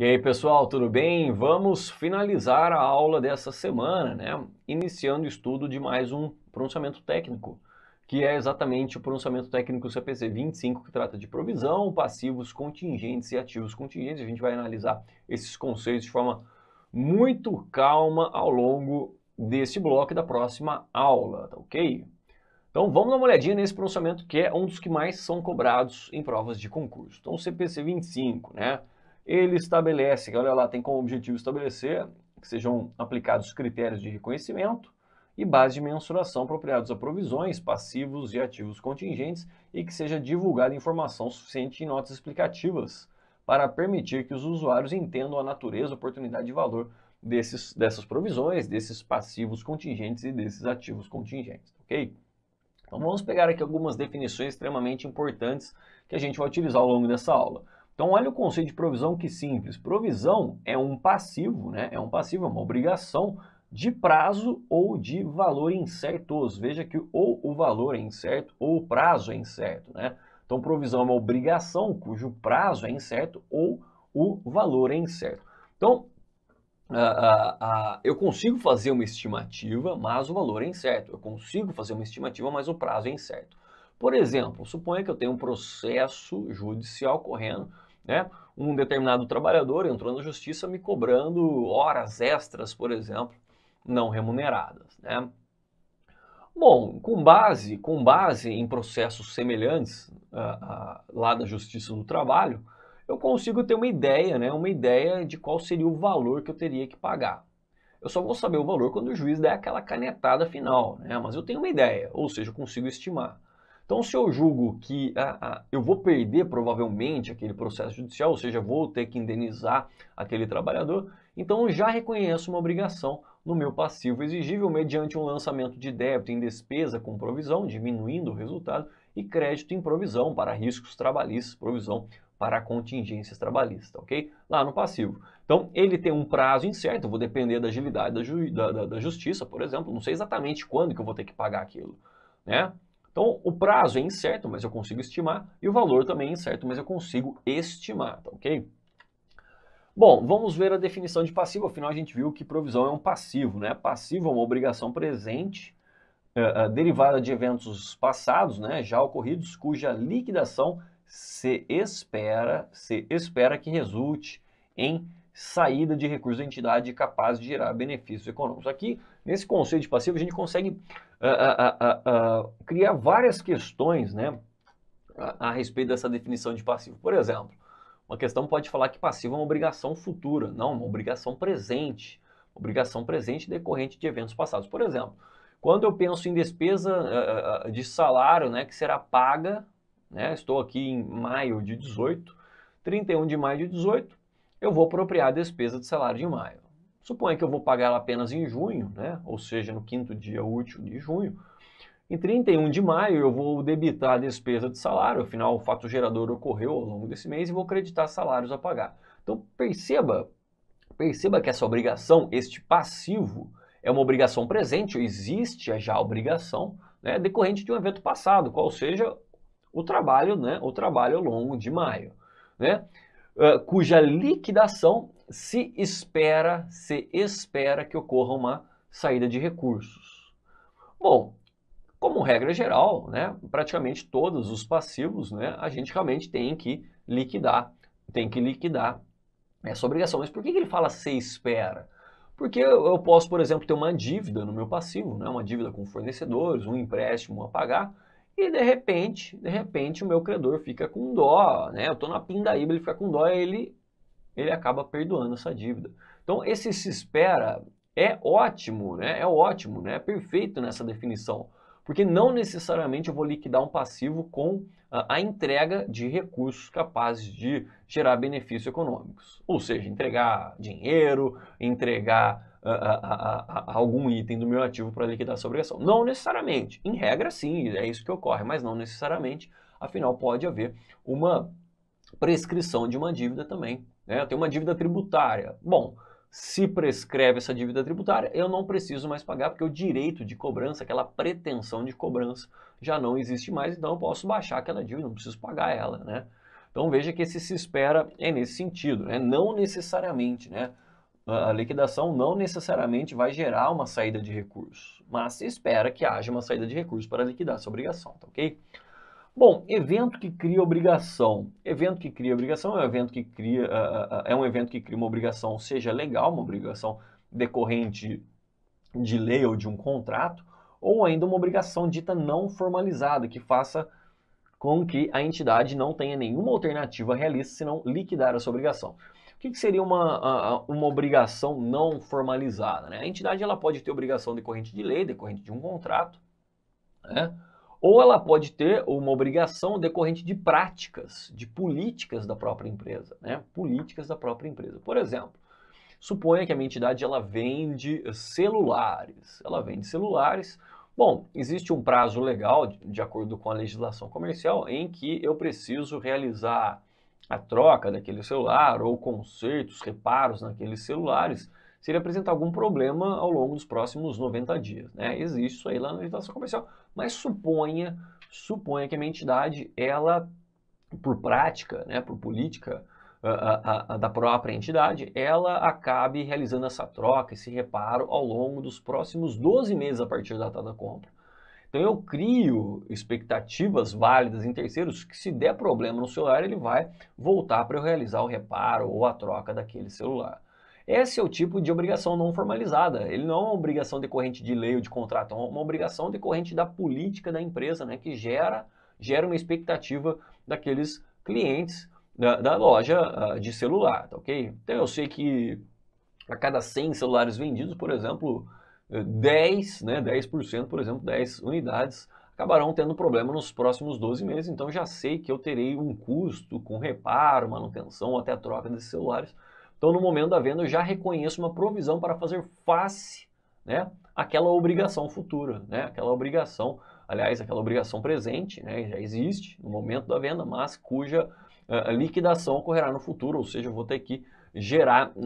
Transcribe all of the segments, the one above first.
E aí, pessoal, tudo bem? Vamos finalizar a aula dessa semana, né? Iniciando o estudo de mais um pronunciamento técnico, que é exatamente o pronunciamento técnico CPC 25, que trata de provisão, passivos contingentes e ativos contingentes. A gente vai analisar esses conceitos de forma muito calma ao longo desse bloco e da próxima aula, tá ok? Então vamos dar uma olhadinha nesse pronunciamento que é um dos que mais são cobrados em provas de concurso. Então, CPC 25, né? ele estabelece, que olha lá, tem como objetivo estabelecer que sejam aplicados critérios de reconhecimento e base de mensuração apropriados a provisões, passivos e ativos contingentes e que seja divulgada informação suficiente em notas explicativas para permitir que os usuários entendam a natureza, oportunidade e valor desses, dessas provisões, desses passivos contingentes e desses ativos contingentes, ok? Então vamos pegar aqui algumas definições extremamente importantes que a gente vai utilizar ao longo dessa aula. Então olha o conceito de provisão que simples. Provisão é um passivo, né? É um passivo, é uma obrigação de prazo ou de valor incerto. Veja que ou o valor é incerto ou o prazo é incerto, né? Então provisão é uma obrigação cujo prazo é incerto ou o valor é incerto. Então eu consigo fazer uma estimativa, mas o valor é incerto. Eu consigo fazer uma estimativa, mas o prazo é incerto. Por exemplo, suponha que eu tenho um processo judicial correndo né? Um determinado trabalhador entrou na justiça me cobrando horas extras, por exemplo, não remuneradas. Né? Bom, com base, com base em processos semelhantes uh, uh, lá da Justiça do Trabalho, eu consigo ter uma ideia, né, uma ideia de qual seria o valor que eu teria que pagar. Eu só vou saber o valor quando o juiz der aquela canetada final, né, mas eu tenho uma ideia, ou seja, eu consigo estimar. Então, se eu julgo que ah, ah, eu vou perder provavelmente aquele processo judicial, ou seja, vou ter que indenizar aquele trabalhador, então eu já reconheço uma obrigação no meu passivo exigível mediante um lançamento de débito em despesa com provisão, diminuindo o resultado, e crédito em provisão para riscos trabalhistas, provisão para contingências trabalhistas, ok? Lá no passivo. Então, ele tem um prazo incerto, vou depender da agilidade da, ju da, da, da, justiça, por exemplo, não sei exatamente quando que eu vou ter que pagar aquilo, né? Então, o prazo é incerto, mas eu consigo estimar, e o valor também é incerto, mas eu consigo estimar, tá ok? Bom, vamos ver a definição de passivo, afinal a gente viu que provisão é um passivo, né? Passivo é uma obrigação presente, eh, eh, derivada de eventos passados, né, já ocorridos, cuja liquidação se espera, se espera que resulte em saída de recursos da entidade capaz de gerar benefícios econômicos. Aqui, nesse conceito de passivo, a gente consegue criar várias questões né, a, a, respeito dessa definição de passivo. Por exemplo, uma questão pode falar que passivo é uma obrigação futura, não uma obrigação presente, obrigação presente decorrente de eventos passados. Por exemplo, quando eu penso em despesa eh, eh, eh, de salário né, que será paga, né, estou aqui em maio de 18, 31 de maio de 18, eu vou apropriar a despesa de salário de maio. Suponha que eu vou pagar apenas em junho, né? ou seja, no quinto dia útil de junho. Em 31 de maio, eu vou debitar a despesa de salário, afinal, o fato gerador ocorreu ao longo desse mês e vou acreditar salários a pagar. Então, perceba, perceba que essa obrigação, este passivo, é uma obrigação presente, existe já a obrigação né, decorrente de um evento passado, qual seja o trabalho, né, o trabalho ao longo de maio, né, ah, cuja liquidação se espera, se espera que ocorra uma saída de recursos. Bom, como regra geral, né, praticamente todos os passivos, né, a gente realmente tem que liquidar, tem que liquidar essa obrigação. Mas por que ele fala se espera? Porque eu posso, por exemplo, ter uma dívida no meu passivo, né, uma dívida com fornecedores, um empréstimo a pagar, e de repente, de repente o meu credor fica com dó, né, eu estou na pindaíba, ele fica com dó, ele ele acaba perdoando essa dívida. Então, esse se espera é ótimo, né? É ótimo, né? É perfeito nessa definição, porque não necessariamente eu vou liquidar um passivo com a entrega de recursos capazes de gerar benefícios econômicos, ou seja, entregar dinheiro, entregar a, a, a, algum item do meu ativo para liquidar essa obrigação. Não necessariamente, em regra sim, é isso que ocorre, mas não necessariamente, afinal pode haver uma prescrição de uma dívida também né? Eu tenho uma dívida tributária. Bom, se prescreve essa dívida tributária, eu não preciso mais pagar, porque o direito de cobrança, aquela pretensão de cobrança, já não existe mais, então eu posso baixar aquela dívida, não preciso pagar ela, né? Então veja que esse se espera é nesse sentido, né? Não necessariamente, né? A liquidação não necessariamente vai gerar uma saída de recursos, mas se espera que haja uma saída de recursos para liquidar essa obrigação, tá ok? Bom, evento que cria obrigação. Evento que cria obrigação é um evento que cria, é um evento que cria uma obrigação, seja legal, uma obrigação decorrente de lei ou de um contrato, ou ainda uma obrigação dita não formalizada, que faça com que a entidade não tenha nenhuma alternativa realista senão liquidar essa obrigação. O que, seria uma, uma obrigação não formalizada? Né? A entidade ela pode ter obrigação decorrente de lei, decorrente de um contrato, né? ou ela pode ter uma obrigação decorrente de práticas, de políticas da própria empresa, né? Políticas da própria empresa. Por exemplo, suponha que a minha entidade ela vende celulares, ela vende celulares. Bom, existe um prazo legal, de acordo com a legislação comercial, em que eu preciso realizar a troca daquele celular ou consertos, reparos naqueles celulares se ele apresentar algum problema ao longo dos próximos 90 dias. Né? Existe isso aí lá na legislação comercial. Mas suponha, suponha que a minha entidade, ela, por prática, né, por política a, a, a, da própria entidade, ela acabe realizando essa troca, esse reparo ao longo dos próximos 12 meses a partir da data da compra. Então eu crio expectativas válidas em terceiros que se der problema no celular, ele vai voltar para eu realizar o reparo ou a troca daquele celular. Esse é o tipo de obrigação não formalizada. Ele não é uma obrigação decorrente de lei ou de contrato, é uma obrigação decorrente da política da empresa, né, que gera, gera uma expectativa daqueles clientes da, da loja uh, de celular, tá ok? Então eu sei que a cada 100 celulares vendidos, por exemplo, 10, eh, né, 10%, por exemplo, 10 unidades acabarão tendo problema nos próximos 12 meses, então já sei que eu terei um custo com reparo, manutenção, até troca desses celulares então, no momento da venda, eu já reconheço uma provisão para fazer face né, àquela obrigação futura, né, aquela obrigação, aliás, aquela obrigação presente, né, já existe no momento da venda, mas cuja uh, liquidação ocorrerá no futuro, ou seja, eu vou ter que gerar uh,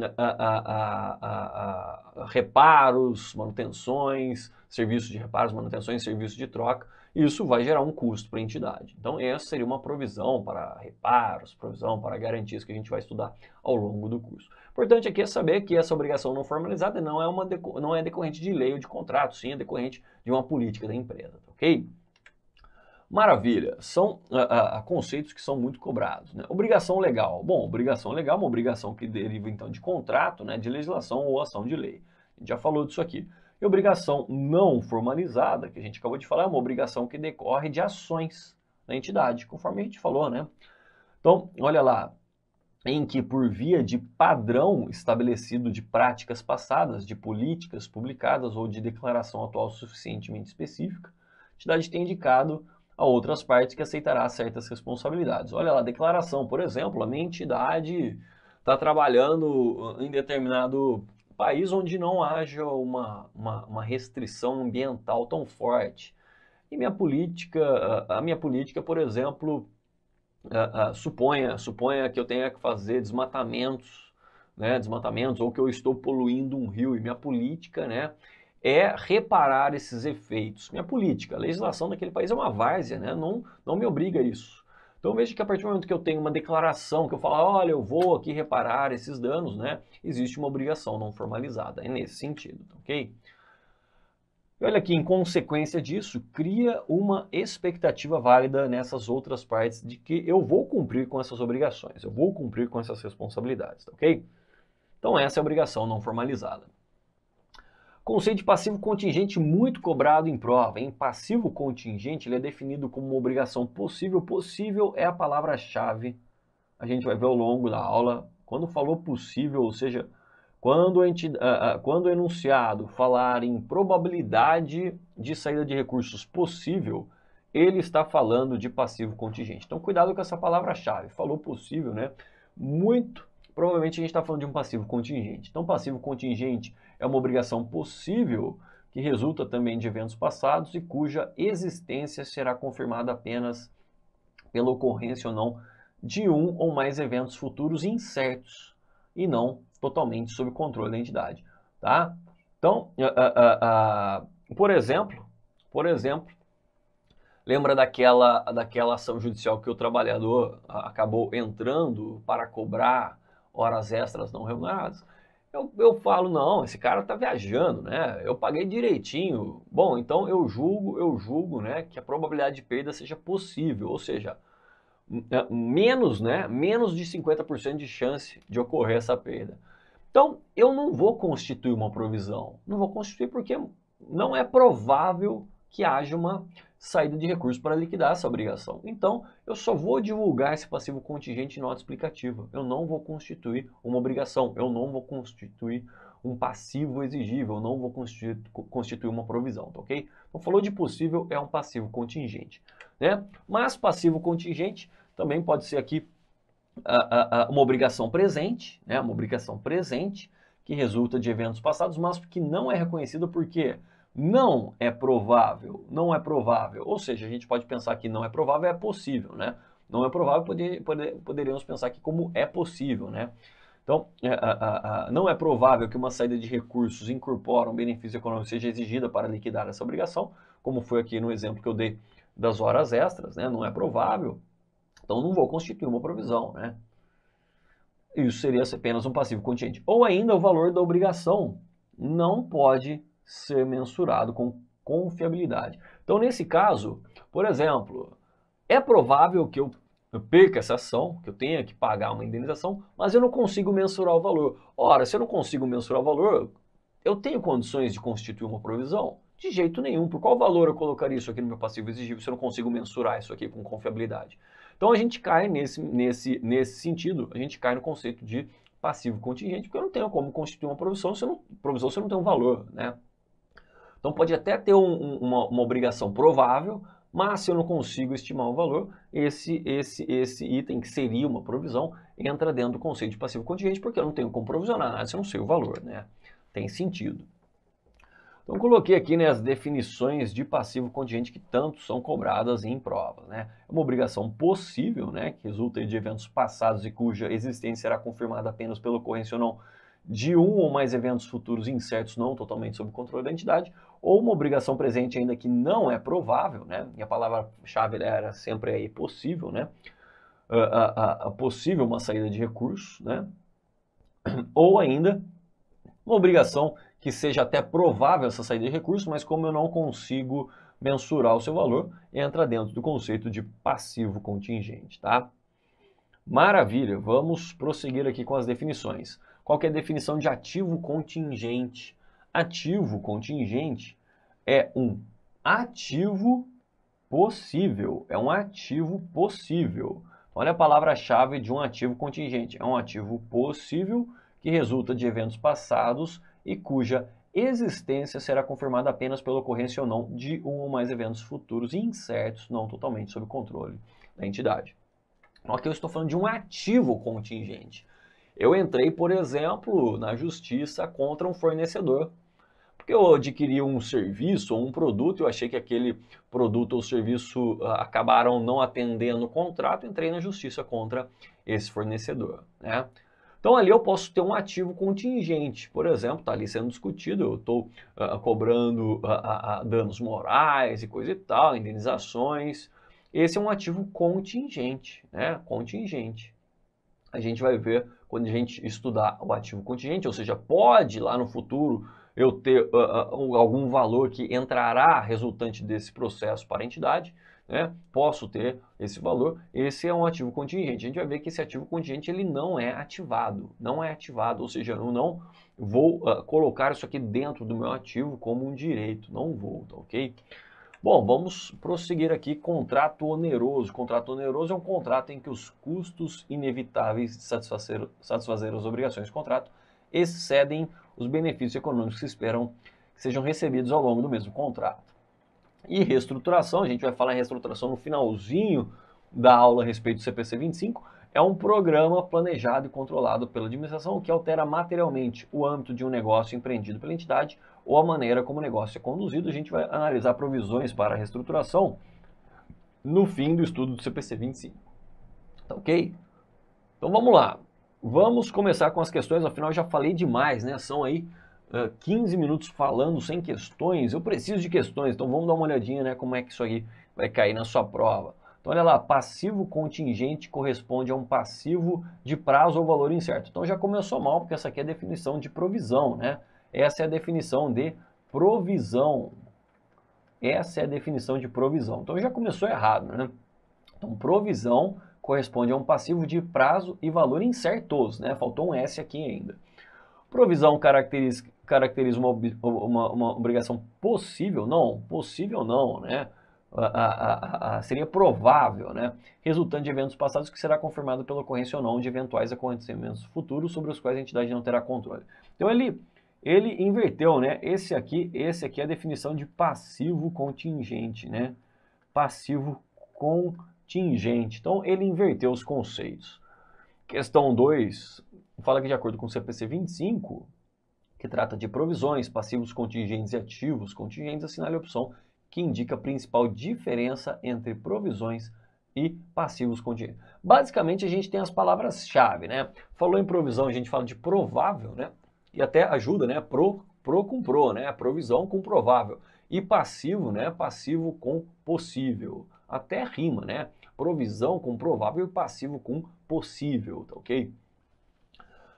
uh, reparos, manutenções, serviços de reparos, manutenções, serviços de troca, isso vai gerar um custo para a entidade. Então, essa seria uma provisão para reparos, provisão para garantias que a gente vai estudar ao longo do curso. Importante aqui é saber que essa obrigação não formalizada não é, uma não é decorrente de lei ou de contrato, sim, é decorrente de uma política da empresa, tá ok? Maravilha, são uh, uh, conceitos que são muito cobrados. Né? Obrigação legal. Bom, obrigação legal é uma obrigação que deriva então de contrato, né, de legislação ou ação de lei. A gente já falou disso aqui. E obrigação não formalizada, que a gente acabou de falar, é uma obrigação que decorre de ações da entidade, conforme a gente falou, né? Então, olha lá, em que, por via de padrão estabelecido de práticas passadas, de políticas publicadas ou de declaração atual suficientemente específica, a entidade tem indicado a outras partes que aceitará certas responsabilidades. Olha lá, declaração, por exemplo, a minha entidade está trabalhando em determinado país onde não haja uma, uma, uma restrição ambiental tão forte. E minha política, a minha política, por exemplo, suponha, suponha que eu tenha que fazer desmatamentos, né, desmatamentos, ou que eu estou poluindo um rio, e minha política, né, é reparar esses efeitos. Minha política, a legislação daquele país é uma várzea, né, não, não me obriga a isso. Então veja que a partir do momento que eu tenho uma declaração, que eu falo, olha, eu vou aqui reparar esses danos, né? Existe uma obrigação não formalizada, é nesse sentido, tá ok? E olha aqui, em consequência disso, cria uma expectativa válida nessas outras partes de que eu vou cumprir com essas obrigações, eu vou cumprir com essas responsabilidades, tá ok? Então essa é a obrigação não formalizada. Conceito de passivo contingente muito cobrado em prova. Em passivo contingente, ele é definido como uma obrigação possível. Possível é a palavra-chave. A gente vai ver ao longo da aula. Quando falou possível, ou seja, quando, ah, ah, quando o enunciado falar em probabilidade de saída de recursos possível, ele está falando de passivo contingente. Então, cuidado com essa palavra-chave. Falou possível, né? Muito provavelmente a gente está falando de um passivo contingente. Então, passivo contingente é uma obrigação possível que resulta também de eventos passados e cuja existência será confirmada apenas pela ocorrência ou não de um ou mais eventos futuros incertos e não totalmente sob controle da entidade, tá? Então, uh, uh, uh, por exemplo, por exemplo, lembra daquela daquela ação judicial que o trabalhador acabou entrando para cobrar horas extras não remuneradas? eu, eu falo, não, esse cara está viajando, né? Eu paguei direitinho. Bom, então eu julgo, eu julgo, né, que a probabilidade de perda seja possível, ou seja, é, menos, né, menos de 50% de chance de ocorrer essa perda. Então, eu não vou constituir uma provisão. Não vou constituir porque não é provável que haja uma saída de recursos para liquidar essa obrigação. Então, eu só vou divulgar esse passivo contingente em nota explicativa. Eu não vou constituir uma obrigação, eu não vou constituir um passivo exigível, eu não vou constituir uma provisão, tá ok? Então, falou de possível, é um passivo contingente. Né? Mas passivo contingente também pode ser aqui a, a, a, uma obrigação presente, né? uma obrigação presente que resulta de eventos passados, mas que não é reconhecida porque não é provável, não é provável. Ou seja, a gente pode pensar que não é provável, é possível, né? Não é provável, poder, poder, poderíamos pensar que como é possível, né? Então, é, a, a, a, não é provável que uma saída de recursos incorpora um benefício econômico seja exigida para liquidar essa obrigação, como foi aqui no exemplo que eu dei das horas extras, né? Não é provável. Então, não vou constituir uma provisão, né? Isso seria apenas um passivo contingente. Ou ainda o valor da obrigação não pode ser mensurado com confiabilidade. Então, nesse caso, por exemplo, é provável que eu, perca essa ação, que eu tenha que pagar uma indenização, mas eu não consigo mensurar o valor. Ora, se eu não consigo mensurar o valor, eu tenho condições de constituir uma provisão? De jeito nenhum. Por qual valor eu colocaria isso aqui no meu passivo exigível se eu não consigo mensurar isso aqui com confiabilidade? Então a gente cai nesse, nesse, nesse sentido, a gente cai no conceito de passivo contingente, porque eu não tenho como constituir uma provisão se eu não, provisão se eu não tenho um valor, né? Então pode até ter um, uma, uma obrigação provável, mas se eu não consigo estimar o valor, esse, esse, esse item que seria uma provisão entra dentro do conceito de passivo contingente, porque eu não tenho como provisionar nada se eu não sei o valor, né? Tem sentido. Então coloquei aqui né, as definições de passivo contingente que tanto são cobradas em provas. Né? É uma obrigação possível, né, que resulta de eventos passados e cuja existência será confirmada apenas pela ocorrência ou não de um ou mais eventos futuros incertos não totalmente sob controle da entidade, ou uma obrigação presente ainda que não é provável, né? E a palavra-chave né, era sempre aí possível, né? A, a, a, possível uma saída de recurso né? Ou ainda uma obrigação que seja até provável essa saída de recurso mas como eu não consigo mensurar o seu valor, entra dentro do conceito de passivo contingente, tá? Maravilha, vamos prosseguir aqui com as definições. Qual é a definição de ativo contingente? Ativo contingente é um ativo possível, é um ativo possível. Olha a palavra-chave de um ativo contingente, é um ativo possível que resulta de eventos passados e cuja existência será confirmada apenas pela ocorrência ou não de um ou mais eventos futuros incertos, não totalmente sob controle da entidade. Aqui eu estou falando de um ativo contingente. Eu entrei, por exemplo, na justiça contra um fornecedor porque eu adquiri um serviço ou um produto, eu achei que aquele produto ou serviço ah, acabaram não atendendo o contrato, entrei na justiça contra esse fornecedor, né? Então ali eu posso ter um ativo contingente, por exemplo, está ali sendo discutido, eu estou uh, ah, cobrando uh, uh, danos morais e coisa e tal, indenizações. Esse é um ativo contingente, né? Contingente. A gente vai ver quando a gente estudar o ativo contingente, ou seja, pode lá no futuro eu ter uh, algum valor que entrará resultante desse processo para a entidade, né? posso ter esse valor. Esse é um ativo contingente. A gente vai ver que esse ativo contingente ele não é ativado, não é ativado, ou seja, eu não vou uh, colocar isso aqui dentro do meu ativo como um direito, não vou, tá ok? Bom, vamos prosseguir aqui. Contrato oneroso. Contrato oneroso é um contrato em que os custos inevitáveis de satisfazer, satisfazer as obrigações de contrato excedem os benefícios econômicos que se esperam que sejam recebidos ao longo do mesmo contrato. E reestruturação, a gente vai falar em reestruturação no finalzinho da aula a respeito do CPC 25, é um programa planejado e controlado pela administração que altera materialmente o âmbito de um negócio empreendido pela entidade ou a maneira como o negócio é conduzido. A gente vai analisar provisões para reestruturação no fim do estudo do CPC 25. Tá ok? Então vamos lá. Vamos começar com as questões, afinal já falei demais, né? São aí uh, 15 minutos falando sem questões. Eu preciso de questões, então vamos dar uma olhadinha, né? Como é que isso aí vai cair na sua prova. Então, olha lá, passivo contingente corresponde a um passivo de prazo ou valor incerto. Então, já começou mal, porque essa aqui é a definição de provisão, né? Essa é a definição de provisão. Essa é a definição de provisão. Então, já começou errado, né? Então, provisão corresponde a um passivo de prazo e valor incertos, né? Faltou um S aqui ainda. Provisão caracteriza, caracteriza uma, uma, uma, obrigação possível? Não, possível não, né? A, a, a, seria provável, né? Resultante de eventos passados que será confirmado pela ocorrência ou não de eventuais acontecimentos futuros sobre os quais a entidade não terá controle. Então ele, ele inverteu, né? Esse aqui, esse aqui é a definição de passivo contingente, né? Passivo contingente contingente. Então, ele inverteu os conceitos. Questão 2 fala que, de acordo com o CPC 25, que trata de provisões, passivos contingentes e ativos contingentes, assinale a opção que indica a principal diferença entre provisões e passivos contingentes. Basicamente, a gente tem as palavras-chave, né? Falou em provisão, a gente fala de provável, né? E até ajuda, né? Pro, pro com pro, né? Provisão com provável. E passivo, né? Passivo com possível até rima, né? Provisão com provável e passivo com possível, tá ok?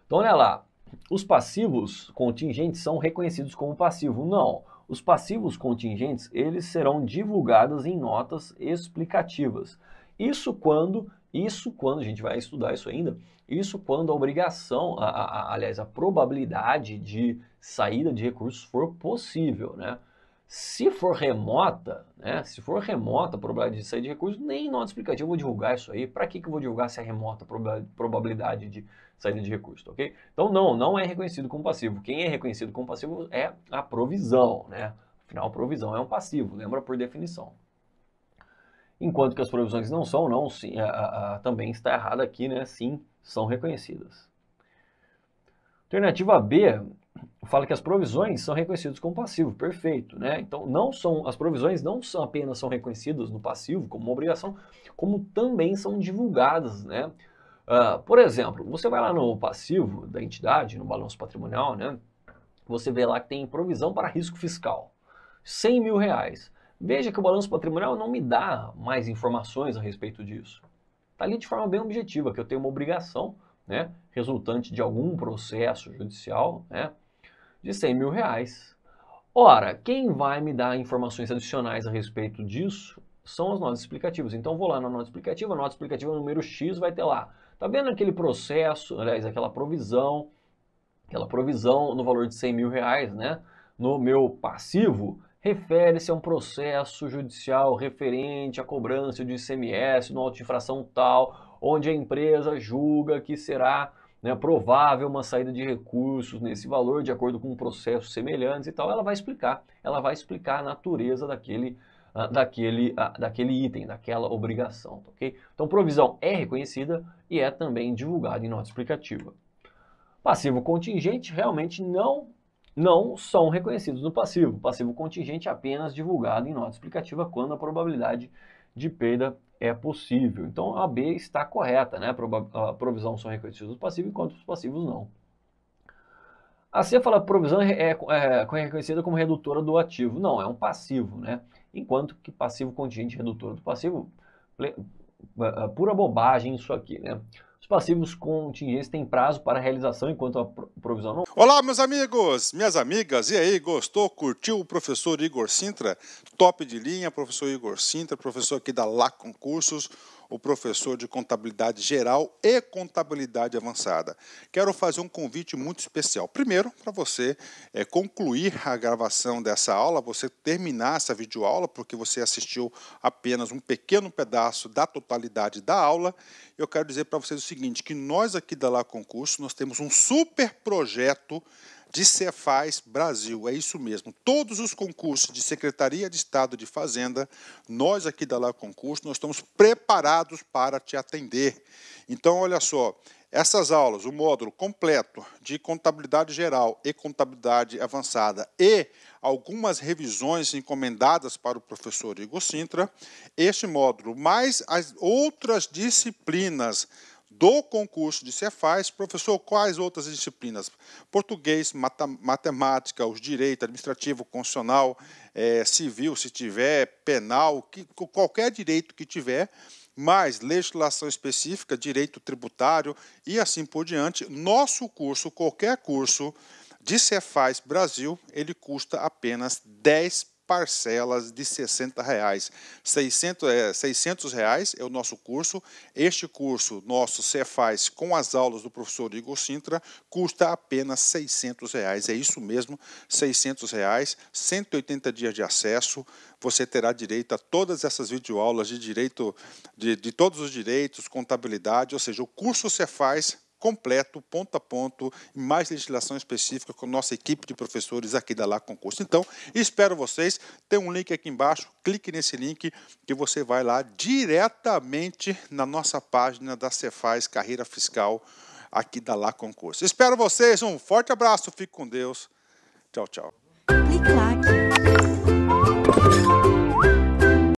Então olha lá, os passivos contingentes são reconhecidos como passivo? Não. Os passivos contingentes, eles serão divulgados em notas explicativas. Isso quando, isso quando, a gente vai estudar isso ainda, isso quando a obrigação, a, a, a, aliás, a probabilidade de saída de recursos for possível, né? Se for remota, né? Se for remota a probabilidade de sair de recurso, nem nota explicativa eu vou divulgar isso aí. Para que, que eu vou divulgar se é remota a probabilidade de saída de recurso, ok? Então, não, não é reconhecido como passivo. Quem é reconhecido como passivo é a provisão, né? Afinal, provisão é um passivo, lembra por definição. Enquanto que as provisões não são, não, sim, a, a, a, também está errada aqui, né? Sim, são reconhecidas. Alternativa B fala que as provisões são reconhecidas como passivo, perfeito, né? Então não são as provisões não são apenas são reconhecidas no passivo como uma obrigação, como também são divulgadas, né? Uh, por exemplo, você vai lá no passivo da entidade, no balanço patrimonial, né? Você vê lá que tem provisão para risco fiscal, 100 mil reais. Veja que o balanço patrimonial não me dá mais informações a respeito disso. Está ali de forma bem objetiva, que eu tenho uma obrigação, né? Resultante de algum processo judicial, né? de 100 mil reais. Ora, quem vai me dar informações adicionais a respeito disso são as notas explicativas. Então vou lá na nota explicativa, nota explicativa número X vai ter lá. Tá vendo aquele processo, aliás, aquela provisão, aquela provisão no valor de 100 mil reais, né? No meu passivo, refere-se a um processo judicial referente à cobrança de ICMS no auto infração tal, onde a empresa julga que será né, provável uma saída de recursos nesse valor, de acordo com processos semelhantes e tal, ela vai explicar, ela vai explicar a natureza daquele, uh, daquele, uh, daquele item, daquela obrigação, tá ok? Então, provisão é reconhecida e é também divulgada em nota explicativa. Passivo contingente realmente não não são reconhecidos no passivo. Passivo contingente é apenas divulgado em nota explicativa quando a probabilidade de perda é possível. Então a B está correta, né? A provisão são reconhecidos os passivos, enquanto os passivos não. A C fala provisão é, é, é, reconhecida como redutora do ativo. Não, é um passivo, né? Enquanto que passivo contingente redutora do passivo, é, é pura bobagem isso aqui, né? Os passivos contingentes têm prazo para realização enquanto a provisão não. Olá, meus amigos, minhas amigas. E aí, gostou, curtiu o professor Igor Sintra? Top de linha, professor Igor Sintra, professor aqui da LAC Concursos o professor de contabilidade geral e contabilidade avançada. Quero fazer um convite muito especial. Primeiro, para você é, concluir a gravação dessa aula, você terminar essa videoaula, porque você assistiu apenas um pequeno pedaço da totalidade da aula. Eu quero dizer para vocês o seguinte, que nós aqui da Lá Concurso, nós temos um super projeto de Cefaz Brasil. É isso mesmo. Todos os concursos de Secretaria de Estado de Fazenda, nós aqui da La Concurso, nós estamos preparados para te atender. Então, olha só, essas aulas, o módulo completo de contabilidade geral e contabilidade avançada e algumas revisões encomendadas para o professor Igor Sintra, este módulo, mais as outras disciplinas do concurso de Cefaz, professor, quais outras disciplinas? Português, matemática, os direito administrativo, constitucional, é, civil, se tiver, penal, que, qualquer direito que tiver, mais legislação específica, direito tributário e assim por diante. Nosso curso, qualquer curso de Cefaz Brasil, ele custa apenas 10 parcelas de 60 reais. 600, é, 600 reais é o nosso curso. Este curso nosso Cefaz com as aulas do professor Igor Sintra custa apenas 600 reais. É isso mesmo, 600 reais, 180 dias de acesso. Você terá direito a todas essas videoaulas de direito de, de todos os direitos, contabilidade, ou seja, o curso Cefaz completo, ponto a ponto, mais legislação específica com nossa equipe de professores aqui da Lá Concurso. Então, espero vocês. Tem um link aqui embaixo, clique nesse link que você vai lá diretamente na nossa página da Cefaz Carreira Fiscal aqui da Lá Concurso. Espero vocês, um forte abraço, fique com Deus. Tchau, tchau. Clique lá.